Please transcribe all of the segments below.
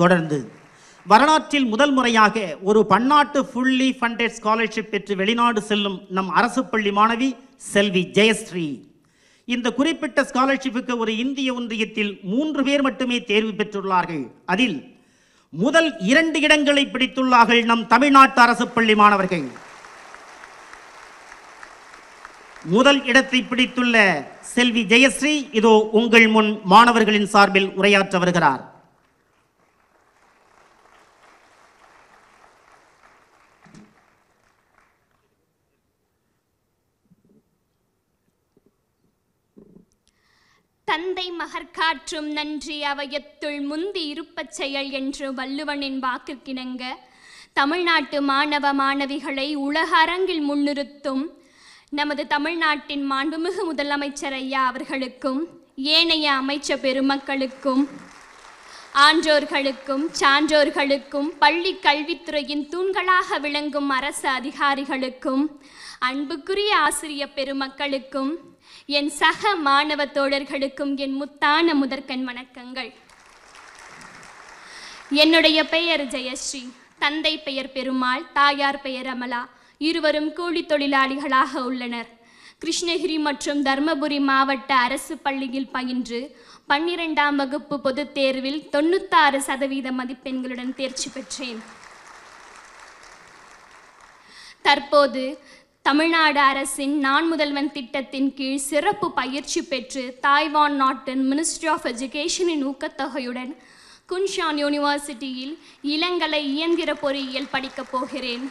தொடர்ந்து வரலாற்றில் முதல் முறையாக ஒரு பன்னாட்டு ஃபுல்லி ஃபண்டட் ஸ்காலர்ஷிப் பெற்று வெளிநாடு செல்லும் நம் அரசு பள்ளி மாணவி செல்வி ஜெயஸ்ரீ இந்த குறிப்பிட்ட ஸ்காலர்ஷிப்புக்கு ஒரு இந்திய ஒன்றியத்தில் மூன்று பேர் மட்டுமே தேர்வு பெற்றுள்ளார்கள் அதில் முதல் இரண்டு இடங்களை பிடித்துள்ளார்கள் நம் தமிழ்நாட்டு அரசு பள்ளி மாணவர்கள் முதல் இடத்தை பிடித்துள்ள செல்வி ஜெயஸ்ரீ இதோ உங்கள் முன் மாணவர்களின் சார்பில் உரையாற்ற வருகிறார் தந்தை காற்றும் நன்றி அவையத்துள் முந்தி இருப்பச் செயல் என்று வள்ளுவனின் வாக்குக்கிணங்க தமிழ்நாட்டு மாணவ மாணவிகளை உலக அரங்கில் முன்னிறுத்தும் நமது தமிழ்நாட்டின் மாண்புமிகு முதலமைச்சர் ஐயா அவர்களுக்கும் ஏனைய அமைச்ச பெருமக்களுக்கும் ஆன்றோர்களுக்கும் சான்றோர்களுக்கும் பள்ளி கல்வித்துறையின் தூண்களாக விளங்கும் அரசு அதிகாரிகளுக்கும் அன்புக்குரிய ஆசிரிய பெருமக்களுக்கும் என் சக மாணவ தோழர்களுக்கும் என் முத்தான முதற்கண் வணக்கங்கள் என்னுடைய பெயர் ஜெயஸ்ரீ தந்தை பெயர் பெருமாள் தாயார் பெயர் அமலா இருவரும் கூலி தொழிலாளிகளாக உள்ளனர் கிருஷ்ணகிரி மற்றும் தர்மபுரி மாவட்ட அரசு பள்ளியில் பயின்று பன்னிரெண்டாம் வகுப்பு பொதுத் தேர்வில் தொண்ணூத்தாறு சதவீத மதிப்பெண்களுடன் தேர்ச்சி பெற்றேன் தற்போது தமிழ்நாடு அரசின் நான் முதல்வன் திட்டத்தின் கீழ் சிறப்பு பயிற்சி பெற்று தாய்வான் நாட்டின் மினிஸ்ட்ரி ஆஃப் எஜுகேஷனின் ஊக்கத்தொகையுடன் குன்ஷான் யூனிவர்சிட்டியில் இளங்கலை இயந்திர பொறியியல் படிக்கப் போகிறேன்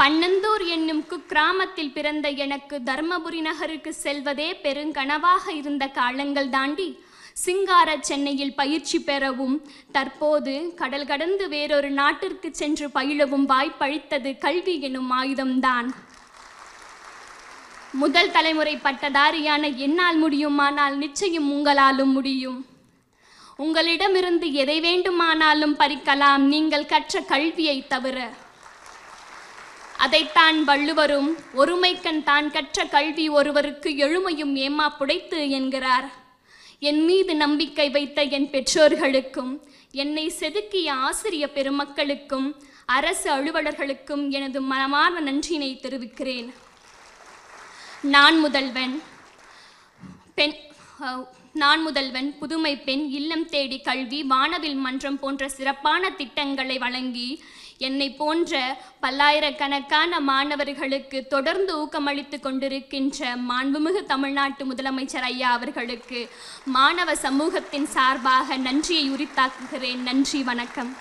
பன்னந்தூர் என்னும் குக்கிராமத்தில் பிறந்த எனக்கு தர்மபுரி நகருக்கு செல்வதே பெருங்கனவாக இருந்த காலங்கள் தாண்டி சிங்கார சென்னையில் பயிற்சி பெறவும் தற்போது கடல் கடந்து வேறொரு நாட்டிற்கு சென்று பயிலவும் வாய்ப்பளித்தது கல்வி எனும் ஆயுதம்தான் முதல் தலைமுறை பட்டதாரியான என்னால் முடியுமானால் நிச்சயம் உங்களாலும் முடியும் உங்களிடமிருந்து எதை வேண்டுமானாலும் பறிக்கலாம் நீங்கள் கற்ற கல்வியை தவிர அதைத்தான் வள்ளுவரும் ஒருமைக்கண் தான் கற்ற கல்வி ஒருவருக்கு எழுமையும் ஏமா புடைத்து என்கிறார் என் மீது நம்பிக்கை வைத்த என் பெற்றோர்களுக்கும் என்னை செதுக்கிய ஆசிரிய பெருமக்களுக்கும் அரசு அலுவலர்களுக்கும் எனது மனமான நன்றியினை தெரிவிக்கிறேன் நான் முதல்வன் பெண் நான் முதல்வன் புதுமை பெண் இல்லம் தேடி கல்வி வானவில் மன்றம் போன்ற சிறப்பான திட்டங்களை வழங்கி என்னை போன்ற பல்லாயிரக்கணக்கான மாணவர்களுக்கு தொடர்ந்து ஊக்கமளித்து கொண்டிருக்கின்ற மாண்புமிகு தமிழ்நாட்டு முதலமைச்சர் ஐயா அவர்களுக்கு மாணவ சமூகத்தின் சார்பாக நன்றியை உரித்தாக்குகிறேன் நன்றி வணக்கம்